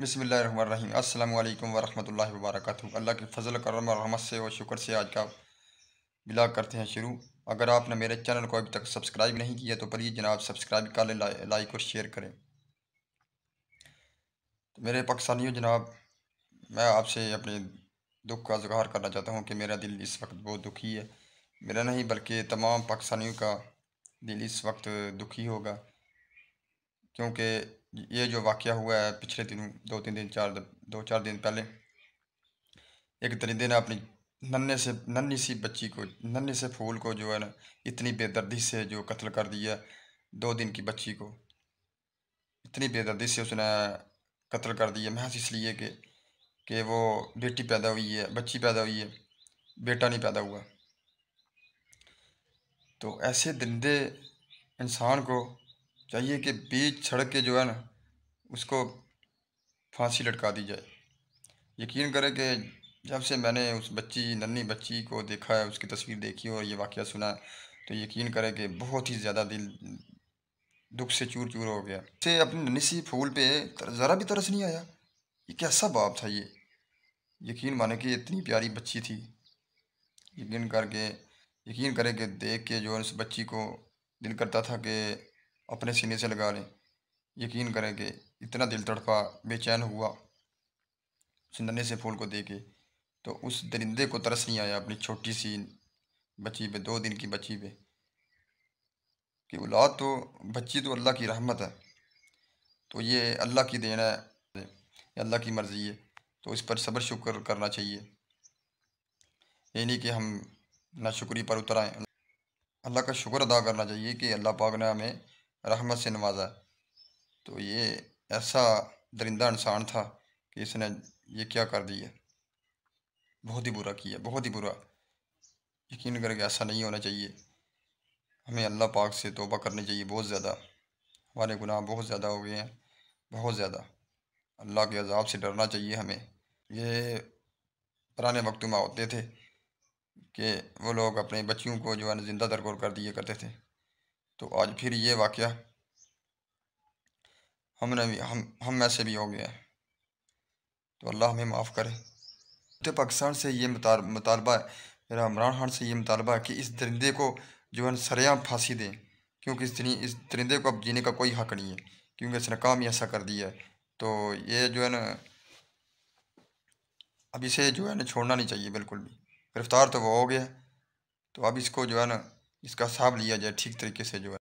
बसमिल अल्लाम वरहमल वर्क अल्लाह के फजल करम और रहमत से और शुक्र से आज का ब्लाग करते हैं शुरू अगर आपने मेरे चैनल को अभी तक सब्सक्राइब नहीं किया तो प्लीज़ जनाब सब्सक्राइब कर लें ला, लाइक और शेयर करें तो मेरे पाकिस्तानियों जनाब मैं आपसे अपने दुख का इजहार करना चाहता हूँ कि मेरा दिल इस वक्त बहुत दुखी है मेरा नहीं बल्कि तमाम पाकिस्तानियों का दिल इस वक्त दुखी होगा क्योंकि ये जो वाक़ हुआ है पिछले दिनों दो तीन दिन चार दो चार दिन पहले एक दरिंदे ने अपनी नन्हे से नन्ही सी बच्ची को नन्हे से फूल को जो है ना इतनी बेदर्दी से जो कत्ल कर दिया दो दिन की बच्ची को इतनी बेदर्दी से उसने कत्ल कर दिया महज इसलिए कि कि वो बेटी पैदा हुई है बच्ची पैदा हुई है बेटा नहीं पैदा हुआ तो ऐसे दरिंदे इंसान को चाहिए कि बीच सड़क के जो है ना उसको फांसी लटका दी जाए यकीन करें कि जब से मैंने उस बच्ची नन्ही बच्ची को देखा है उसकी तस्वीर देखी और ये वाक़ सुना तो यकीन करें कि बहुत ही ज़्यादा दिल दुख से चूर चूर हो गया से अपनी नन्ही सी फूल पे ज़रा भी तरस नहीं आया ये कैसा बाप था ये यकीन माने कि इतनी प्यारी बच्ची थी यकीन करके यकीन करें कि देख के जो है उस बच्ची को दिल करता था कि अपने सीने से लगा लें यकीन करें कि इतना दिल तड़पा बेचैन हुआ उस नन्हे से फूल को दे के तो उस दरिंदे को तरस नहीं आया अपनी छोटी सी बच्ची पे दो दिन की बच्ची पे कि औलाद तो बच्ची तो अल्लाह की रहमत है तो ये अल्लाह की देना है अल्लाह की मर्ज़ी है तो इस पर सब्र शुक्र करना चाहिए ये नहीं कि हम ना शुक्री पर उतर आएँ अल्लाह का शुक्र अदा करना चाहिए कि अल्लाह पाक ने हमें रहमत से नवाजा तो ये ऐसा दरिंदा इंसान था कि इसने ये क्या कर दिया बहुत ही बुरा किया बहुत ही बुरा यकीन करके ऐसा नहीं होना चाहिए हमें अल्लाह पाक से तोबा करनी चाहिए बहुत ज़्यादा हमारे गुनाह बहुत ज़्यादा हो गए हैं बहुत ज़्यादा अल्लाह के अजाब से डरना चाहिए हमें ये पुराने वक्तों में होते थे कि वो लोग अपने बच्चियों को जो है ज़िंदा दरकोर कर दिए करते थे तो आज फिर ये वाक़ हमने भी हम हम में से भी हो गया तो अल्लाह हमें माफ़ करे तो पाकिस्तान से ये मुतालबा है मेरा इमरान खान से ये मुतालबा है कि इस दरिंदे को जो है सरेआम फांसी दें क्योंकि इस इस दरिंदे को अब जीने का कोई हक नहीं है क्योंकि इसने काम ही ऐसा कर दिया है तो ये जो है ना अब इसे जो है ना छोड़ना नहीं चाहिए बिल्कुल भी गिरफ़्तार तो वो हो गया तो अब इसको जो है ना इसका साफ लिया जाए ठीक तरीके से जो है